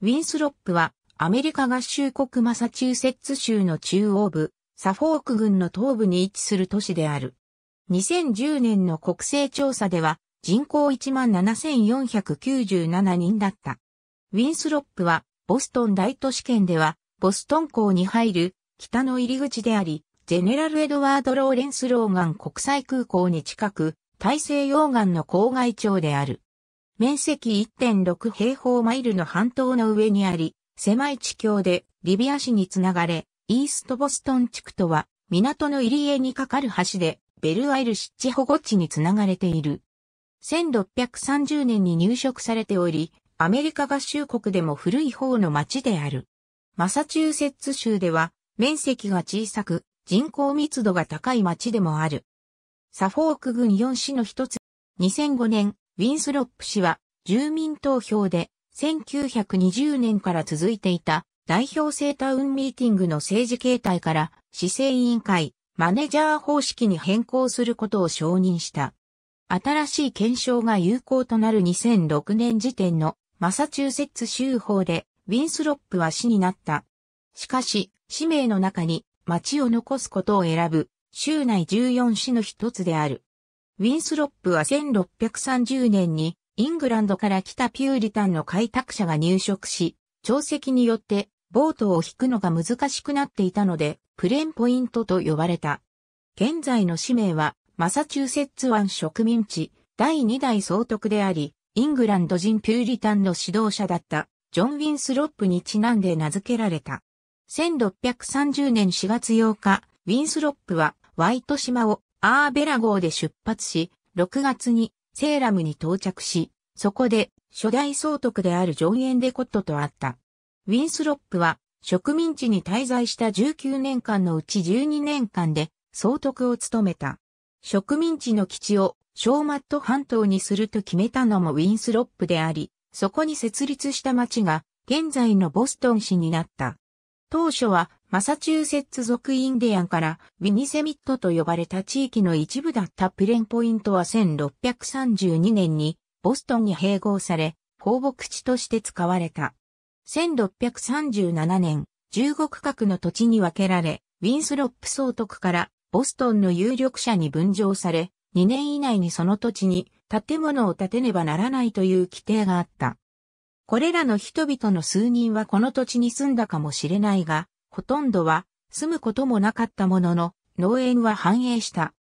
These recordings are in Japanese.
ウィンスロップは、アメリカ合衆国マサチューセッツ州の中央部、サフォーク郡の東部に位置する都市である。2010年の国勢調査では、人口17,497人だった。ウィンスロップは、ボストン大都市圏では、ボストン港に入る北の入り口であり、ジェネラル・エドワード・ローレンス・ローガン国際空港に近く、大西洋岸の郊外町である。面積1.6平方マイルの半島の上にあり、狭い地境でリビア市につながれ、イーストボストン地区とは港の入り江に架かる橋でベルアイル湿地保護地につながれている。1630年に入植されており、アメリカ合衆国でも古い方の町である。マサチューセッツ州では面積が小さく人口密度が高い町でもある。サフォーク郡4市の一つ、2005年ウィンスロップ氏は住民投票で1920年から続いていた代表制タウンミーティングの政治形態から市政委員会、マネジャー方式に変更することを承認した。新しい検証が有効となる2006年時点のマサチューセッツ州法でウィンスロップは市になった。しかし、市名の中に町を残すことを選ぶ州内14市の一つである。ウィンスロップは1630年にイングランドから来たピューリタンの開拓者が入植し、潮汐によってボートを引くのが難しくなっていたので、プレーンポイントと呼ばれた。現在の氏名は、マサチューセッツ湾植民地第2代総督であり、イングランド人ピューリタンの指導者だったジョン・ウィンスロップにちなんで名付けられた。1630年4月8日、ウィンスロップはワイト島をアーベラ号で出発し、6月にセーラムに到着し、そこで初代総督であるジョン・エンデコットと会った。ウィンスロップは植民地に滞在した19年間のうち12年間で総督を務めた。植民地の基地をショーマット半島にすると決めたのもウィンスロップであり、そこに設立した町が現在のボストン市になった。当初はマサチューセッツ族インディアンからウィニセミットと呼ばれた地域の一部だったプレンポイントは1632年にボストンに併合され、放牧地として使われた。1637年、15区画の土地に分けられ、ウィンスロップ総督からボストンの有力者に分譲され、2年以内にその土地に建物を建てねばならないという規定があった。これらの人々の数人はこの土地に住んだかもしれないが、ほとんどは住むこともなかったものの、農園は繁栄した。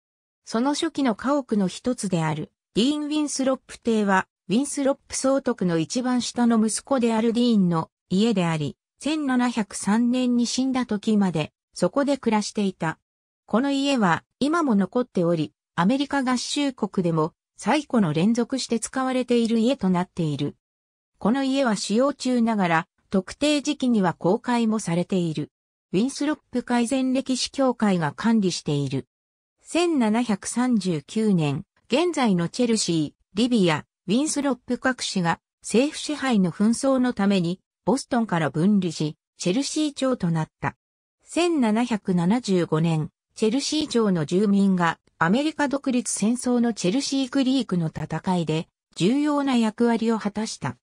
その初期の家屋の一つである、ディーン・ウィンスロップ邸は、ウィンスロップ総督の一番下の息子であるディーンの家であり、1703年に死んだ時まで、そこで暮らしていた。この家は今も残っており、アメリカ合衆国でも最古の連続して使われている家となっている。この家は使用中ながら、特定時期には公開もされている。ウィンスロップ改善歴史協会が管理している。1739年、現在のチェルシー、リビア、ウィンスロップ各市が政府支配の紛争のためにボストンから分離し、チェルシー町となった。1775年、チェルシー町の住民がアメリカ独立戦争のチェルシークリークの戦いで重要な役割を果たした。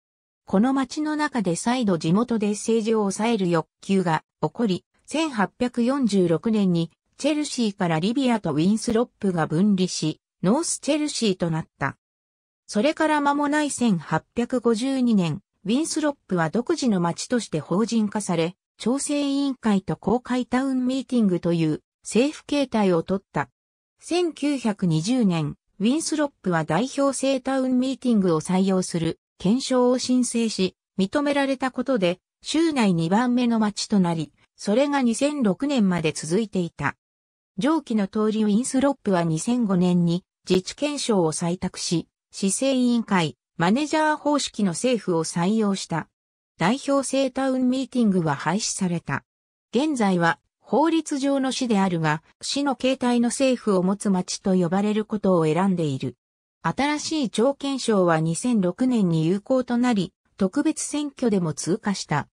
この町の中で再度地元で政治を抑える欲求が起こり、1846年にチェルシーからリビアとウィンスロップが分離し、ノースチェルシーとなった。それから間もない1852年、ウィンスロップは独自の町として法人化され、調整委員会と公開タウンミーティングという政府形態を取った。1920年、ウィンスロップは代表制タウンミーティングを採用する検証を申請し、認められたことで、州内2番目の町となり、それが2006年まで続いていた。上記の通りウィンスロップは2005年に自治憲章を採択し、市政委員会、マネジャー方式の政府を採用した。代表制タウンミーティングは廃止された。現在は法律上の市であるが、市の形態の政府を持つ町と呼ばれることを選んでいる。新しい条検証は2006年に有効となり、特別選挙でも通過した。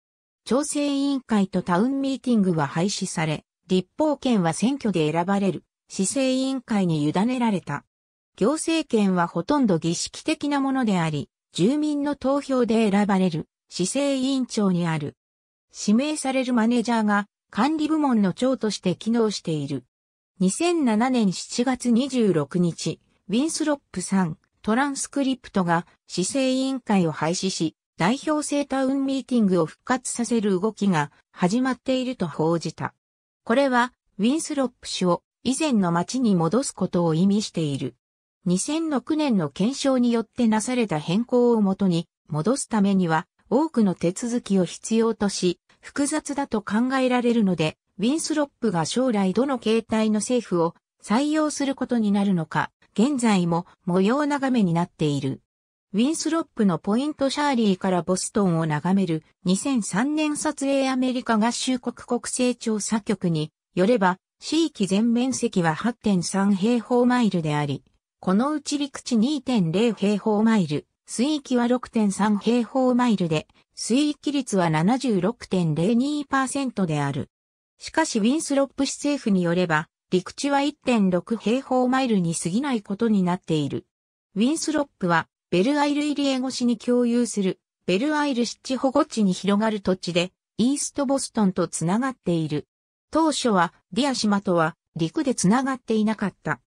調整委員会とタウンミーティングは廃止され、立法権は選挙で選ばれる、市政委員会に委ねられた。行政権はほとんど儀式的なものであり、住民の投票で選ばれる、市政委員長にある。指名されるマネージャーが管理部門の長として機能している。2007年7月26日、ウィンスロップさん、トランスクリプトが市政委員会を廃止し、代表制タウンミーティングを復活させる動きが始まっていると報じた。これは、ウィンスロップ氏を以前の町に戻すことを意味している。2006年の検証によってなされた変更をもとに戻すためには多くの手続きを必要とし複雑だと考えられるのでウィンスロップが将来どの形態の政府を採用することになるのか現在も模様眺めになっている。ウィンスロップのポイントシャーリーからボストンを眺める2003年撮影アメリカ合衆国国勢調査局によれば、地域全面積は8.3平方マイルであり、このうち陸地2.0平方マイル、水域は6.3平方マイルで、水域率は76.02%である。しかしウィンスロップ市政府によれば、陸地は1.6平方マイルに過ぎないことになっている。ウィンスロップはベルアイル入り江越しに共有する、ベルアイル湿地保護地に広がる土地で、イーストボストンとつながっている。当初は、ディア島とは、陸でつながっていなかった。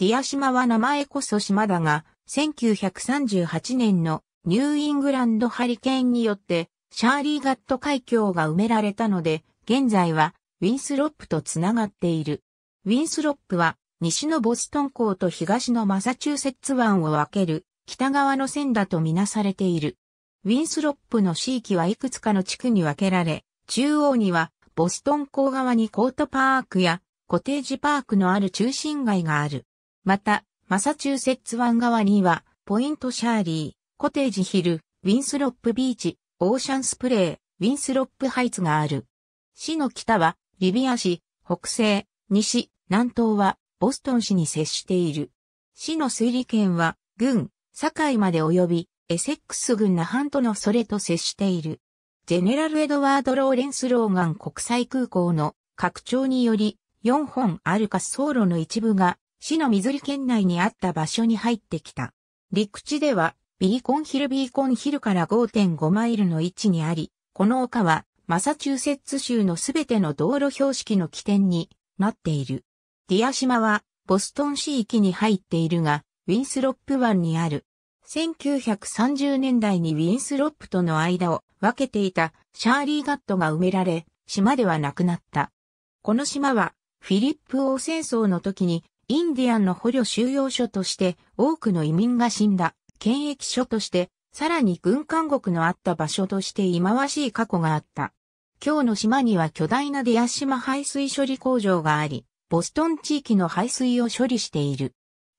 ディア島は名前こそ島だが、1938年のニューイングランドハリケーンによって、シャーリーガット海峡が埋められたので、現在はウィンスロップとつながっている。ウィンスロップは西のボストン港と東のマサチューセッツ湾を分ける北側の線だとみなされている。ウィンスロップの地域はいくつかの地区に分けられ、中央にはボストン港側にコートパークやコテージパークのある中心街がある。また、マサチューセッツ湾側にはポイントシャーリー、コテージヒル、ウィンスロップビーチ、オーシャンスプレー、ウィンスロップハイツがある。市の北はリビア市、北西、西、南東はボストン市に接している。市の水利圏は、軍、堺まで及び、エセックス軍ナハントのそれと接している。ジェネラルエドワード・ローレンス・ローガン国際空港の拡張により、4本ある滑走路の一部が、市の水利県内にあった場所に入ってきた。陸地では、ビーコンヒルビーコンヒルから5.5マイルの位置にあり、この丘は、マサチューセッツ州のすべての道路標識の起点になっている。ディア島は、ボストン市域に入っているが、ウィンスロップ湾にある。1930年代にウィンスロップとの間を分けていたシャーリーガットが埋められ、島ではなくなった。この島はフィリップ王戦争の時にインディアンの捕虜収容所として多くの移民が死んだ検疫所として、さらに軍艦国のあった場所として忌まわしい過去があった。今日の島には巨大なディア島排水処理工場があり、ボストン地域の排水を処理している。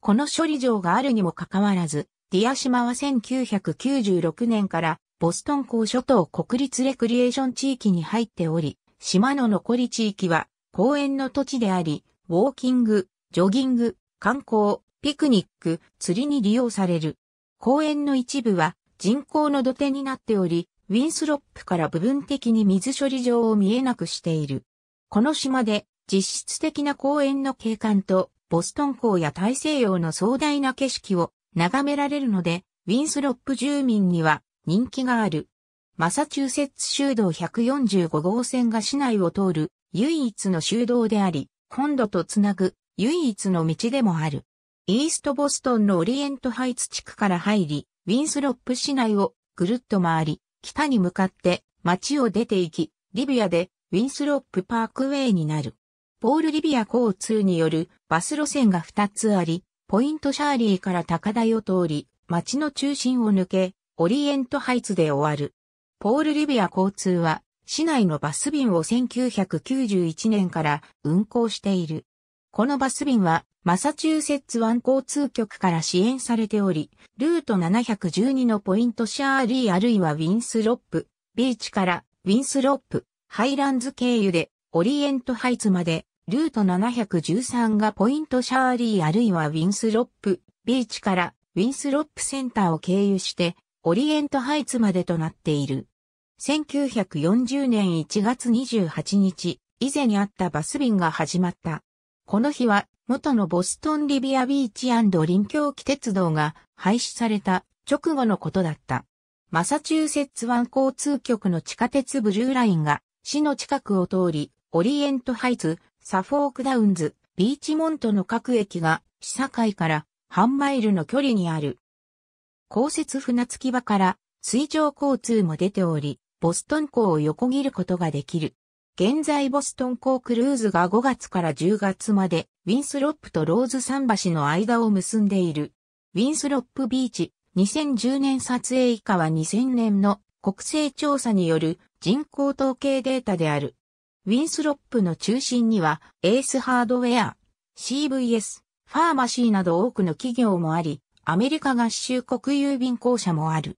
この処理場があるにもかかわらず、ディア島は1996年からボストン港諸島国立レクリエーション地域に入っており、島の残り地域は公園の土地であり、ウォーキング、ジョギング、観光、ピクニック、釣りに利用される。公園の一部は人工の土手になっており、ウィンスロップから部分的に水処理場を見えなくしている。この島で実質的な公園の景観とボストン港や大西洋の壮大な景色を眺められるので、ウィンスロップ住民には人気がある。マサチューセッツ州道145号線が市内を通る唯一の州道であり、本土とつなぐ唯一の道でもある。イーストボストンのオリエントハイツ地区から入り、ウィンスロップ市内をぐるっと回り、北に向かって街を出て行き、リビアでウィンスロップパークウェイになる。ポールリビア交通によるバス路線が2つあり、ポイントシャーリーから高台を通り、街の中心を抜け、オリエントハイツで終わる。ポールリビア交通は、市内のバス便を1991年から運行している。このバス便は、マサチューセッツ湾交通局から支援されており、ルート712のポイントシャーリーあるいはウィンスロップ、ビーチからウィンスロップ、ハイランズ経由でオリエントハイツまでルート713がポイントシャーリーあるいはウィンスロップビーチからウィンスロップセンターを経由してオリエントハイツまでとなっている。1940年1月28日、以前にあったバス便が始まった。この日は元のボストンリビアビーチ臨境機鉄道が廃止された直後のことだった。マサチューセッツ湾交通局の地下鉄ブルーラインが市の近くを通り、オリエントハイツ、サフォークダウンズ、ビーチモントの各駅が、市境から半マイルの距離にある。公設船着き場から水上交通も出ており、ボストン港を横切ることができる。現在ボストン港クルーズが5月から10月まで、ウィンスロップとローズ桟橋の間を結んでいる。ウィンスロップビーチ、2010年撮影以下は2000年の国勢調査による人口統計データである。ウィンスロップの中心には、エースハードウェア、CVS、ファーマシーなど多くの企業もあり、アメリカ合衆国郵便公社もある。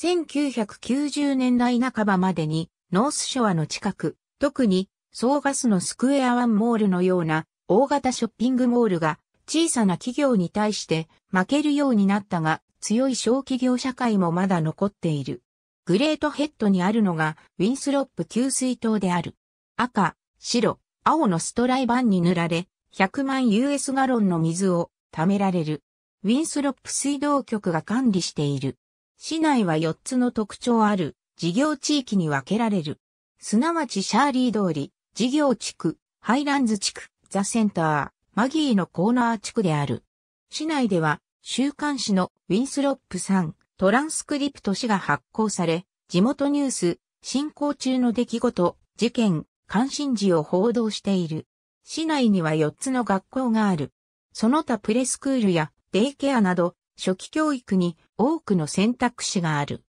1990年代半ばまでに、ノースショアの近く、特に、ソーガスのスクエアワンモールのような大型ショッピングモールが小さな企業に対して負けるようになったが強い小企業社会もまだ残っている。グレートヘッドにあるのがウィンスロップ給水塔である。赤、白、青のストライバンに塗られ、100万 US ガロンの水を貯められる。ウィンスロップ水道局が管理している。市内は4つの特徴ある事業地域に分けられる。すなわちシャーリー通り、事業地区、ハイランズ地区、ザセンター、マギーのコーナー地区である。市内では、週刊誌のウィンスロップ3、トランスクリプト誌が発行され、地元ニュース、進行中の出来事、事件、関心事を報道している。市内には4つの学校がある。その他プレスクールやデイケアなど、初期教育に多くの選択肢がある。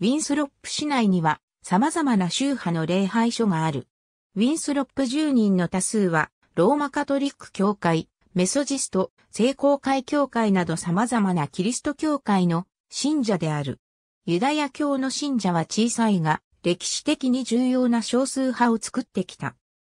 ウィンスロップ市内には様々な宗派の礼拝所がある。ウィンスロップ住人の多数は、ローマカトリック教会、メソジスト、聖公会教会など様々なキリスト教会の信者である。ユダヤ教の信者は小さいが、歴史的に重要な少数派を作ってきた。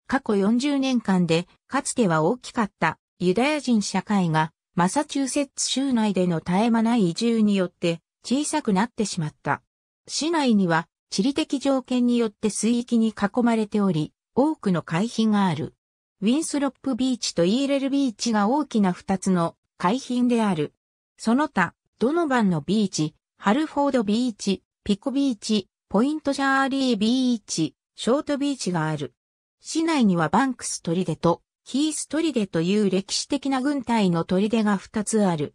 過去40年間で、かつては大きかったユダヤ人社会が、マサチューセッツ州内での絶え間ない移住によって小さくなってしまった。市内には地理的条件によって水域に囲まれており、多くの海浜がある。ウィンスロップビーチとイーレルビーチが大きな二つの海浜である。その他、ドノバンのビーチ、ハルフォードビーチ、ピコビーチ、ポイントシャーリービーチ、ショートビーチがある。市内にはバンクス砦とヒース砦という歴史的な軍隊の砦が2つある。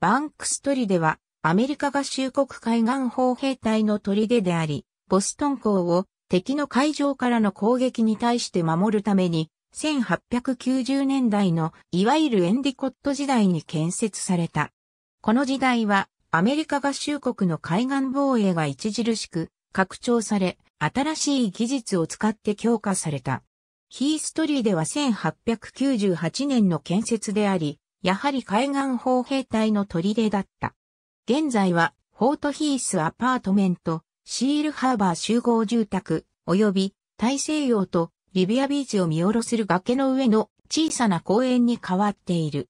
バンクス砦はアメリカ合衆国海岸砲兵隊の砦であり、ボストン港を敵の海上からの攻撃に対して守るために、1890年代のいわゆるエンディコット時代に建設された。この時代はアメリカ合衆国の海岸防衛が著しく拡張され、新しい技術を使って強化された。ヒーストリーでは1898年の建設であり、やはり海岸砲兵隊の砦だった。現在は、フォートヒースアパートメント、シールハーバー集合住宅、及び大西洋とリビアビーチを見下ろせる崖の上の小さな公園に変わっている。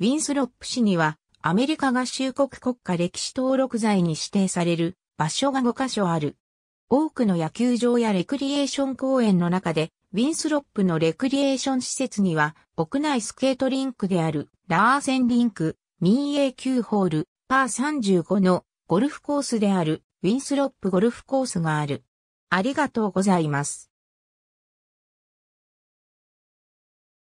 ウィンスロップ市には、アメリカ合衆国国家歴史登録財に指定される場所が5カ所ある。多くの野球場やレクリエーション公園の中で、ウィンスロップのレクリエーション施設には、屋内スケートリンクである、ラーセンリンク、民営9ホール、パー35のゴルフコースである、ウィンスロップゴルフコースがある。ありがとうございます。